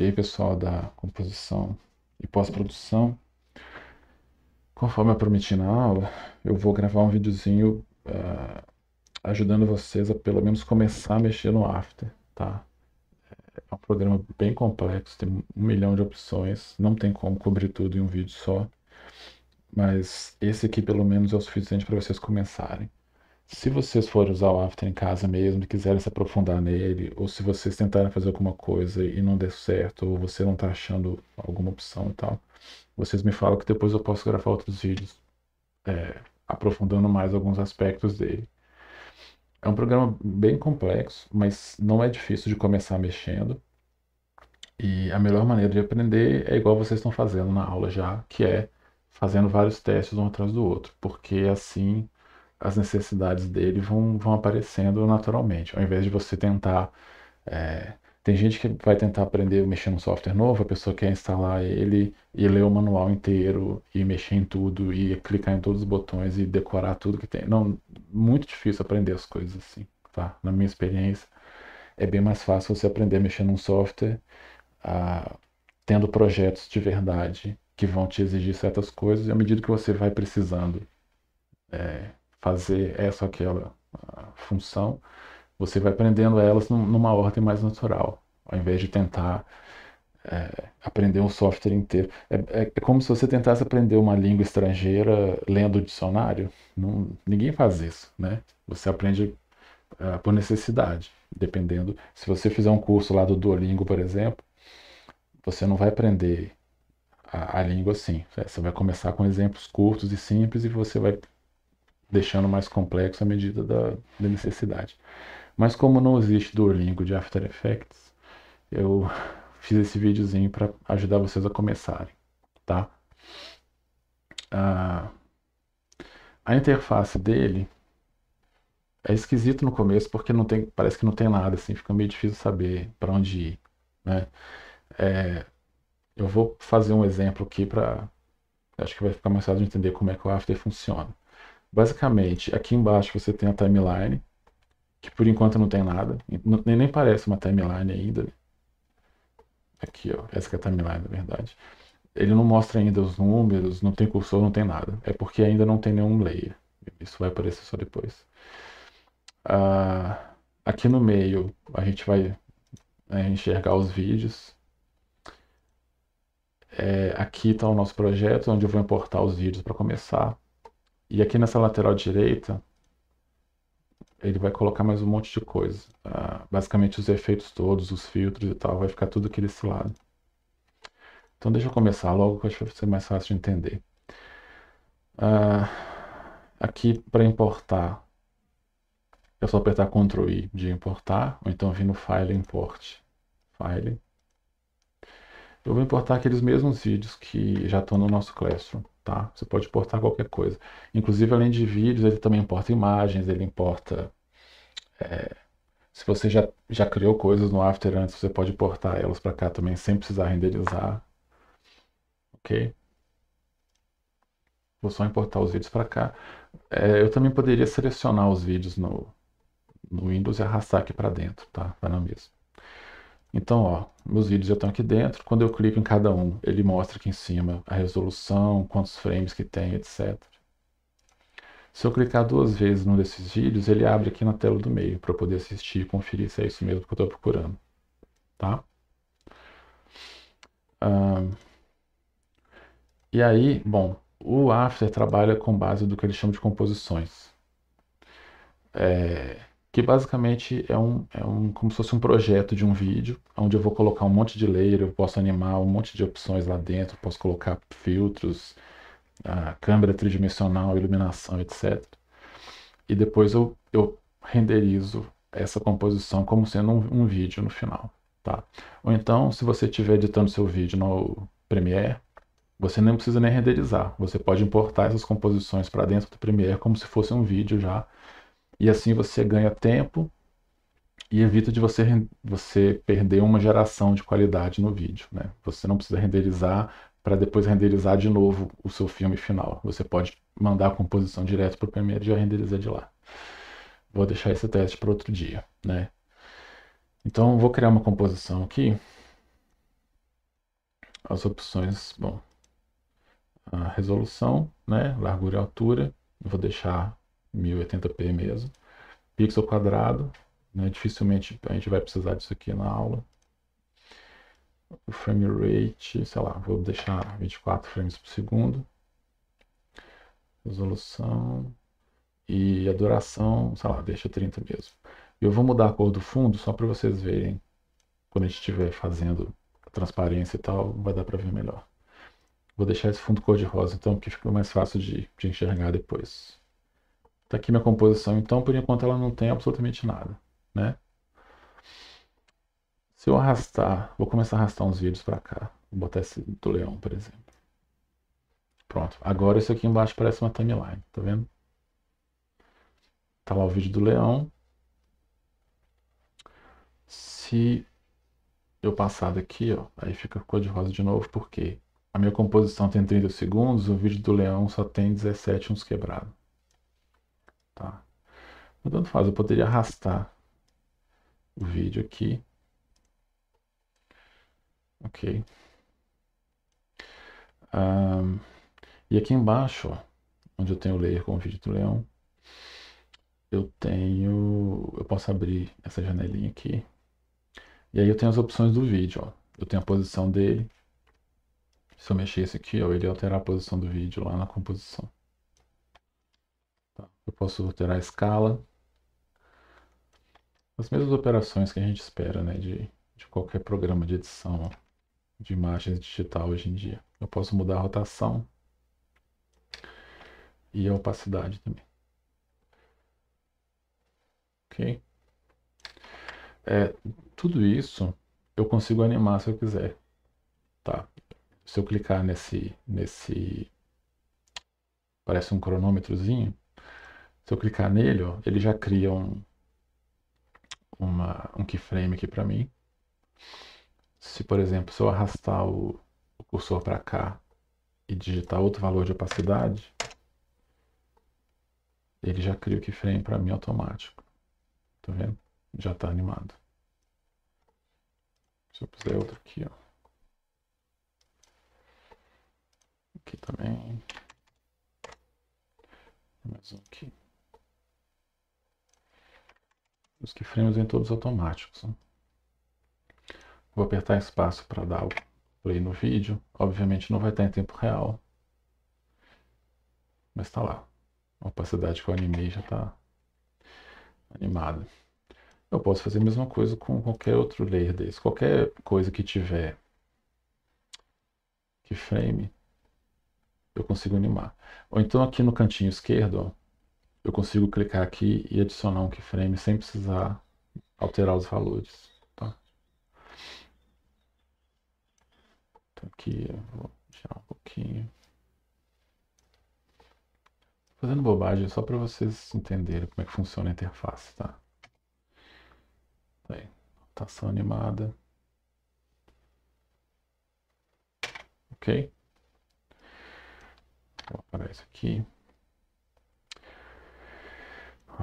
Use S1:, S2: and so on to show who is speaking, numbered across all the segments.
S1: E aí, pessoal da composição e pós-produção, conforme eu prometi na aula, eu vou gravar um videozinho uh, ajudando vocês a pelo menos começar a mexer no After, tá? É um programa bem complexo, tem um milhão de opções, não tem como cobrir tudo em um vídeo só, mas esse aqui pelo menos é o suficiente para vocês começarem. Se vocês forem usar o After em casa mesmo e quiserem se aprofundar nele, ou se vocês tentarem fazer alguma coisa e não der certo, ou você não está achando alguma opção e tal, vocês me falam que depois eu posso gravar outros vídeos é, aprofundando mais alguns aspectos dele. É um programa bem complexo, mas não é difícil de começar mexendo. E a melhor maneira de aprender é igual vocês estão fazendo na aula já, que é fazendo vários testes um atrás do outro, porque assim as necessidades dele vão, vão aparecendo naturalmente, ao invés de você tentar. É, tem gente que vai tentar aprender mexer num software novo, a pessoa quer instalar ele e ler o manual inteiro e mexer em tudo e clicar em todos os botões e decorar tudo que tem. Não, muito difícil aprender as coisas assim, tá? Na minha experiência, é bem mais fácil você aprender a mexer num software ah, tendo projetos de verdade que vão te exigir certas coisas e à medida que você vai precisando é, fazer essa ou aquela ah, função, você vai aprendendo elas numa ordem mais natural, ao invés de tentar é, aprender um software inteiro. É, é, é, como se você tentasse aprender uma língua estrangeira lendo o dicionário. Não, ninguém faz isso, né? Você aprende ah, por necessidade, dependendo. Se você fizer um curso lá do Duolingo, por exemplo, você não vai aprender a, a língua assim. Você vai começar com exemplos curtos e simples e você vai deixando mais complexo à medida da, da necessidade. Mas como não existe Duolingo de After Effects, eu fiz esse videozinho para ajudar vocês a começarem, tá? Ah, a interface dele é esquisito no começo porque não tem, parece que não tem nada, assim, fica meio difícil saber para onde ir, né? É, eu vou fazer um exemplo aqui para acho que vai ficar mais fácil de entender como é que o After funciona. Basicamente, aqui embaixo você tem a timeline, que por enquanto não tem nada, nem, nem parece uma timeline ainda. Aqui, ó, essa é a timeline, na verdade. Ele não mostra ainda os números, não tem cursor, não tem nada. É porque ainda não tem nenhum layer. Isso vai aparecer só depois. Ah, aqui no meio a gente vai né, enxergar os vídeos. É, aqui está o nosso projeto, onde eu vou importar os vídeos para começar. E aqui nessa lateral direita, ele vai colocar mais um monte de coisa. Ah, basicamente os efeitos todos, os filtros e tal, vai ficar tudo aqui desse lado. Então deixa eu começar logo, que eu acho que vai ser mais fácil de entender. Uh, aqui para importar, é só apertar Ctrl I de importar, ou então vir no File Import. File. Eu vou importar aqueles mesmos vídeos que já estão no nosso Classroom tá? Você pode importar qualquer coisa. Inclusive, além de vídeos, ele também importa imagens, ele importa. É, se você já, já criou coisas no After antes, você pode importar elas para cá também sem precisar renderizar. Ok? Vou só importar os vídeos para cá. É, eu também poderia selecionar os vídeos no, no Windows e arrastar aqui para dentro, tá? Vai tá na mesma. Então, ó, meus vídeos já estão aqui dentro. Quando eu clico em cada um, ele mostra aqui em cima a resolução, quantos frames que tem, etc. Se eu clicar duas vezes num desses vídeos, ele abre aqui na tela do meio para eu poder assistir e conferir se é isso mesmo que eu estou procurando. Tá? Ah, e aí, bom, o After trabalha com base do que ele chama de composições. É, que basicamente é um, é um como se fosse um projeto de um vídeo, onde eu vou colocar um monte de layer, eu posso animar um monte de opções lá dentro, posso colocar filtros, a câmera tridimensional, iluminação, etc. E depois eu, eu renderizo essa composição como sendo um, um vídeo no final. Tá? Ou então, se você estiver editando seu vídeo no Premiere, você nem precisa nem renderizar. Você pode importar essas composições para dentro do Premiere como se fosse um vídeo já e assim você ganha tempo e evita de você, você perder uma geração de qualidade no vídeo. Né? Você não precisa renderizar para depois renderizar de novo o seu filme final. Você pode mandar a composição direto para o Premiere e já renderizar de lá. Vou deixar esse teste para outro dia. Né? Então, vou criar uma composição aqui. As opções, bom, a resolução, né, largura e altura. Vou deixar 1080p mesmo, pixel quadrado, né? dificilmente a gente vai precisar disso aqui na aula. O frame rate, sei lá, vou deixar 24 frames por segundo. Resolução e a duração, sei lá, deixa 30 mesmo. Eu vou mudar a cor do fundo só para vocês verem quando a gente estiver fazendo transparência e tal, vai dar para ver melhor. Vou deixar esse fundo cor de rosa então, porque fica mais fácil de, de enxergar depois tá aqui minha composição. Então, por enquanto, ela não tem absolutamente nada, né? Se eu arrastar, vou começar a arrastar uns vídeos para cá. Vou botar esse do leão, por exemplo. Pronto. Agora isso aqui embaixo parece uma timeline, tá vendo? Tá lá o vídeo do leão. Se eu passar daqui, ó, aí fica cor de rosa de novo, porque a minha composição tem 30 segundos, o vídeo do leão só tem 17 uns quebrados. Tá. Mas então, tanto faz, eu poderia arrastar o vídeo aqui. Ok. Um, e aqui embaixo, ó, onde eu tenho o layer com o vídeo do leão, eu tenho, eu posso abrir essa janelinha aqui. E aí eu tenho as opções do vídeo, ó. Eu tenho a posição dele. Se eu mexer isso aqui, ó, ele altera a posição do vídeo lá na composição. Eu posso alterar a escala. As mesmas operações que a gente espera né, de, de qualquer programa de edição de imagens digital hoje em dia. Eu posso mudar a rotação e a opacidade também. Ok? É, tudo isso eu consigo animar se eu quiser. Tá? Se eu clicar nesse, nesse parece um cronômetrozinho, se eu clicar nele, ó, ele já cria um, uma, um keyframe aqui para mim. Se, por exemplo, se eu arrastar o, o cursor para cá e digitar outro valor de opacidade, ele já cria o keyframe para mim automático. Tá vendo? Já está animado. Se eu puser outro aqui, ó. Aqui também. Mais um aqui. Os keyframes em todos automáticos. Né? Vou apertar espaço para dar o play no vídeo. Obviamente não vai estar em tempo real. Mas está lá. A opacidade que eu animei já está animada. Eu posso fazer a mesma coisa com qualquer outro layer desse. Qualquer coisa que tiver keyframe, eu consigo animar. Ou então aqui no cantinho esquerdo, ó, eu consigo clicar aqui e adicionar um keyframe sem precisar alterar os valores. Tá? Então aqui eu vou tirar um pouquinho. Tô fazendo bobagem só para vocês entenderem como é que funciona a interface, tá? Bem, rotação animada. Ok? Vou apagar isso aqui.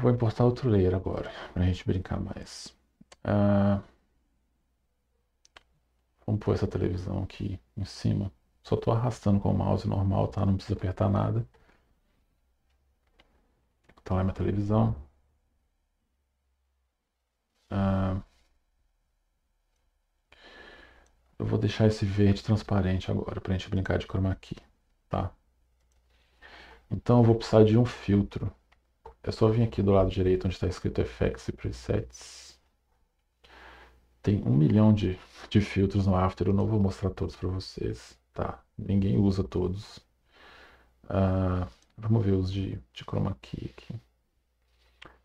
S1: Vou importar outro layer agora, pra gente brincar mais. Ah, vamos pôr essa televisão aqui em cima. Só tô arrastando com o mouse normal, tá? Não precisa apertar nada. Tá lá minha televisão. Ah, eu vou deixar esse verde transparente agora, pra gente brincar de chroma key, tá? Então eu vou precisar de um filtro. É só vir aqui do lado direito onde está escrito Effects e Presets. Tem um milhão de, de filtros no After, eu não vou mostrar todos para vocês, tá? Ninguém usa todos. Uh, vamos ver os de, de chroma key aqui.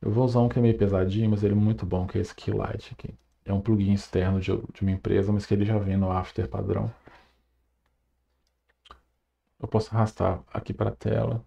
S1: Eu vou usar um que é meio pesadinho, mas ele é muito bom, que é esse Keylight aqui. É um plugin externo de, de uma empresa, mas que ele já vem no After padrão. Eu posso arrastar aqui para a tela,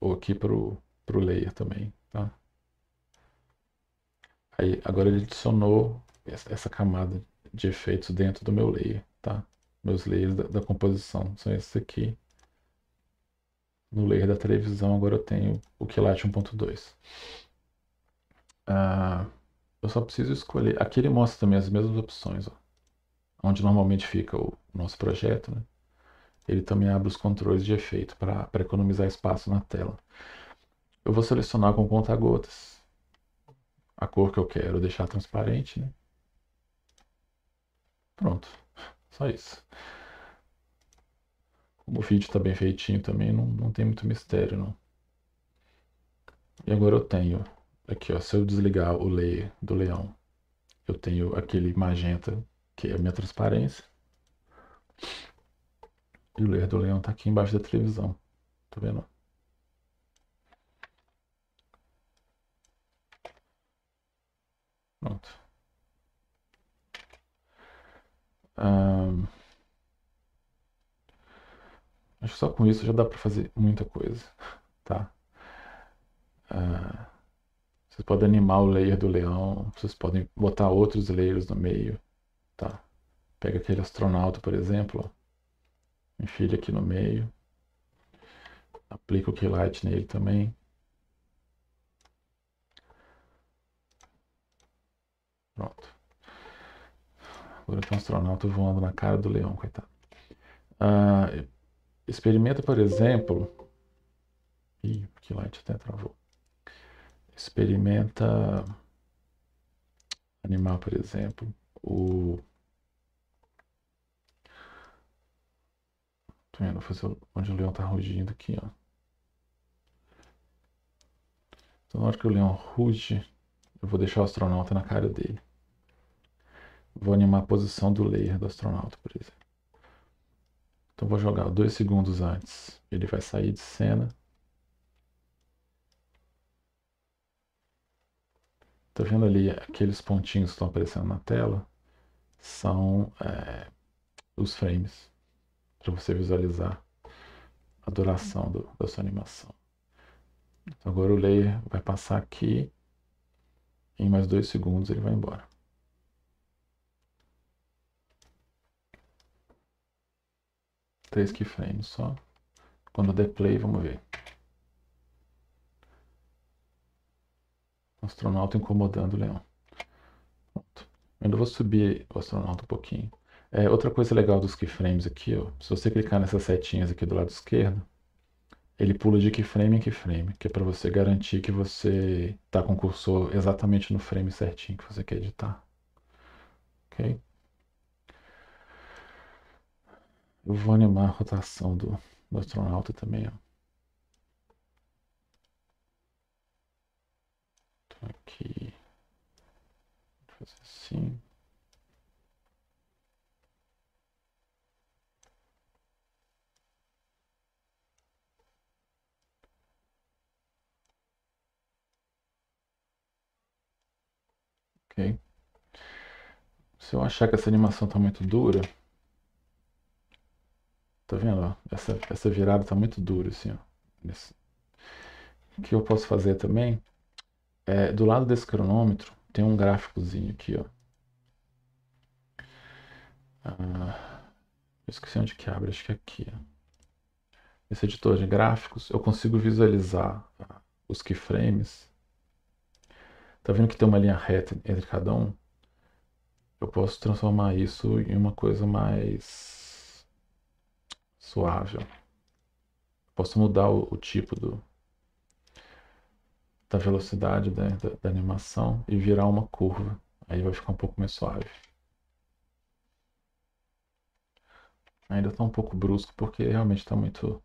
S1: ou aqui para o para o layer também. Tá? Aí, agora ele adicionou essa camada de efeitos dentro do meu layer. Tá? Meus layers da, da composição são esses aqui. No layer da televisão agora eu tenho o Keylight 1.2. Ah, eu só preciso escolher. Aqui ele mostra também as mesmas opções. Ó. Onde normalmente fica o nosso projeto. Né? Ele também abre os controles de efeito para economizar espaço na tela eu vou selecionar com conta-gotas a cor que eu quero deixar transparente, né? Pronto, só isso. Como o vídeo está bem feitinho também, não, não tem muito mistério, não. E agora eu tenho aqui, ó, se eu desligar o layer do leão, eu tenho aquele magenta, que é a minha transparência. E o layer do leão está aqui embaixo da televisão, tá vendo? Pronto. Um... Acho que só com isso já dá para fazer muita coisa, tá? Uh... Vocês podem animar o layer do leão, vocês podem botar outros layers no meio, tá? Pega aquele astronauta, por exemplo, ó. enfia ele aqui no meio, aplica o Keylight nele também. Pronto. Agora tem um astronauta voando na cara do leão, coitado. Ah, experimenta, por exemplo. Ih, que light até travou. Experimenta animal, por exemplo. O. Tô vendo onde o leão tá rugindo aqui, ó. Então, na hora que o leão ruge, eu vou deixar o astronauta na cara dele. Vou animar a posição do layer do astronauta, por exemplo. Então vou jogar dois segundos antes. Ele vai sair de cena. Tá vendo ali aqueles pontinhos que estão aparecendo na tela? São é, os frames para você visualizar a duração do, da sua animação. Então agora o layer vai passar aqui. Em mais dois segundos ele vai embora. três keyframes só. Quando der play, vamos ver. O astronauta incomodando o leão. Pronto. Eu ainda vou subir o astronauta um pouquinho. É, outra coisa legal dos keyframes aqui, ó, se você clicar nessas setinhas aqui do lado esquerdo, ele pula de keyframe em keyframe, que é para você garantir que você está com o cursor exatamente no frame certinho que você quer editar. ok? Eu vou animar a rotação do, do astronauta também, ó. Então aqui. Vou fazer assim. Ok. Se eu achar que essa animação está muito dura, Tá vendo? Ó? Essa, essa virada tá muito dura, assim, ó. Esse. O que eu posso fazer também é, do lado desse cronômetro tem um gráficozinho aqui, ó. Ah, esqueci onde que abre, acho que é aqui. Ó. Esse editor de gráficos, eu consigo visualizar tá? os keyframes. Tá vendo que tem uma linha reta entre cada um? Eu posso transformar isso em uma coisa mais suave. Posso mudar o, o, tipo do, da velocidade né, da, da animação e virar uma curva. Aí vai ficar um pouco mais suave. Ainda está um pouco brusco porque realmente está muito.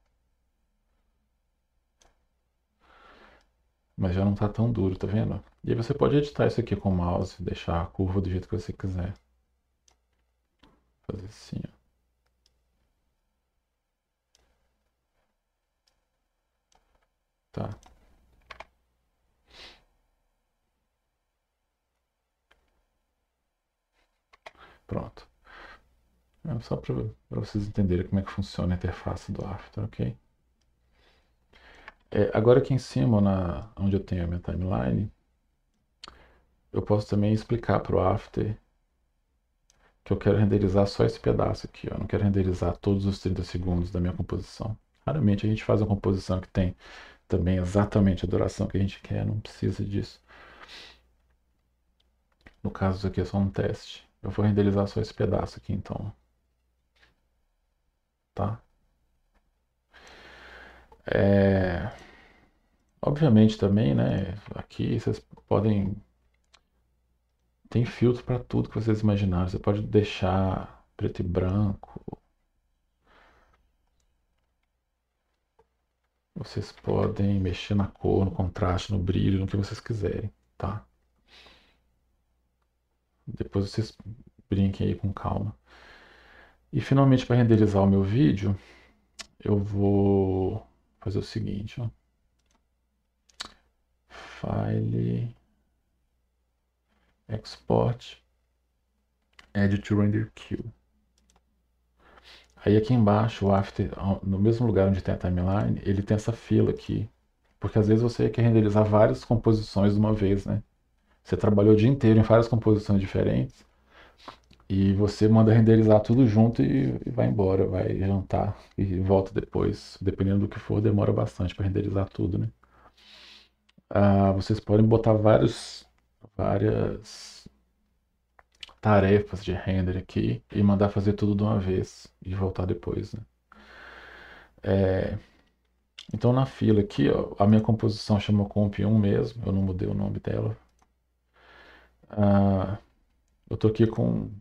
S1: Mas já não está tão duro, tá vendo? E aí você pode editar isso aqui com o mouse, deixar a curva do jeito que você quiser. Fazer assim, ó. Tá. Pronto. É só para vocês entenderem como é que funciona a interface do After, ok? É, agora aqui em cima, na, onde eu tenho a minha timeline, eu posso também explicar para o After que eu quero renderizar só esse pedaço aqui. Ó. Eu não quero renderizar todos os 30 segundos da minha composição. Raramente a gente faz uma composição que tem também exatamente a duração que a gente quer, não precisa disso. No caso, isso aqui é só um teste. Eu vou renderizar só esse pedaço aqui, então. Tá? É... Obviamente também, né? Aqui vocês podem... Tem filtro para tudo que vocês imaginarem. Você pode deixar preto e branco, Vocês podem mexer na cor, no contraste, no brilho, no que vocês quiserem, tá? Depois vocês brinquem aí com calma. E finalmente, para renderizar o meu vídeo, eu vou fazer o seguinte, ó. File, Export, Edit Render Queue. Aí aqui embaixo, o after, no mesmo lugar onde tem a timeline, ele tem essa fila aqui. Porque às vezes você quer renderizar várias composições de uma vez, né? Você trabalhou o dia inteiro em várias composições diferentes. E você manda renderizar tudo junto e, e vai embora, vai jantar e volta depois. Dependendo do que for, demora bastante para renderizar tudo, né? Ah, vocês podem botar vários, várias tarefas de render aqui e mandar fazer tudo de uma vez e voltar depois, né? É, então na fila aqui, ó, a minha composição chama comp1 mesmo, eu não mudei o nome dela. Ah, eu tô aqui com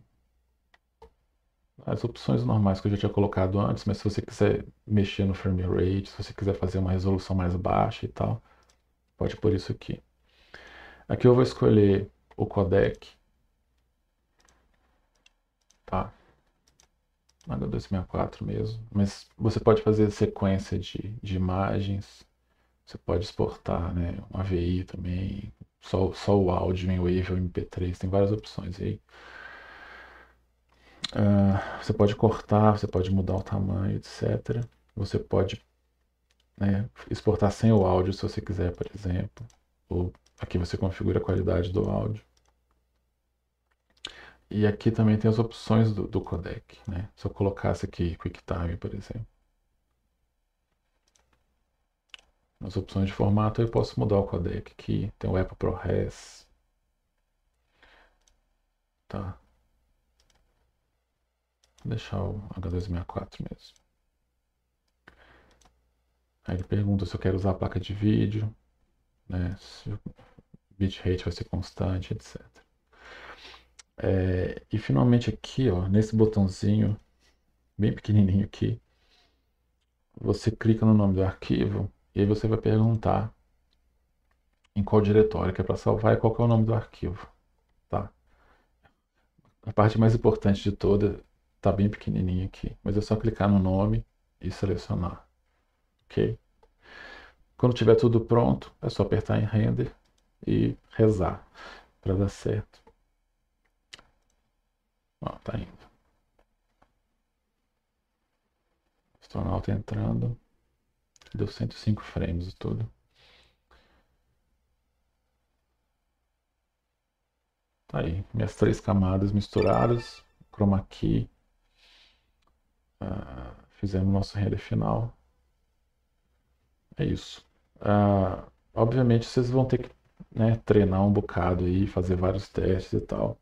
S1: as opções normais que eu já tinha colocado antes, mas se você quiser mexer no frame rate, se você quiser fazer uma resolução mais baixa e tal, pode pôr isso aqui. Aqui eu vou escolher o codec, H264 mesmo. Mas você pode fazer sequência de, de imagens, você pode exportar né, um AVI também, só, só o áudio em Wave ou MP3, tem várias opções aí. Uh, você pode cortar, você pode mudar o tamanho, etc. Você pode né, exportar sem o áudio se você quiser, por exemplo. Ou aqui você configura a qualidade do áudio. E aqui também tem as opções do, do codec, né? Se eu colocasse aqui QuickTime, por exemplo. Nas opções de formato eu posso mudar o codec aqui. Tem o Apple ProRes. Tá. Vou deixar o H264 mesmo. Aí ele pergunta se eu quero usar a placa de vídeo, né? Se o bitrate vai ser constante, etc. É, e finalmente aqui, ó, nesse botãozinho bem pequenininho aqui, você clica no nome do arquivo e aí você vai perguntar em qual diretório que é para salvar e qual é o nome do arquivo, tá? A parte mais importante de toda tá bem pequenininha aqui, mas é só clicar no nome e selecionar, ok? Quando tiver tudo pronto, é só apertar em render e rezar para dar certo. Ó, tá indo. Astronauta entrando. Deu 105 frames tudo. Tá aí, minhas três camadas misturadas, chroma key. Uh, fizemos nosso render final. É isso. Uh, obviamente vocês vão ter que né, treinar um bocado aí, fazer vários testes e tal.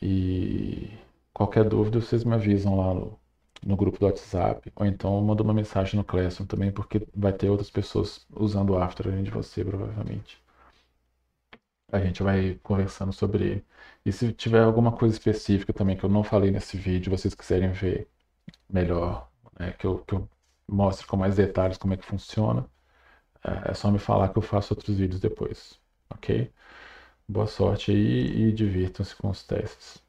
S1: E qualquer dúvida vocês me avisam lá no, no grupo do WhatsApp, ou então manda uma mensagem no Classroom também, porque vai ter outras pessoas usando o After além de você, provavelmente. A gente vai conversando sobre. E se tiver alguma coisa específica também que eu não falei nesse vídeo, vocês quiserem ver melhor, né, que, eu, que eu mostre com mais detalhes como é que funciona, é, é só me falar que eu faço outros vídeos depois, ok? Boa sorte aí e divirtam-se com os testes.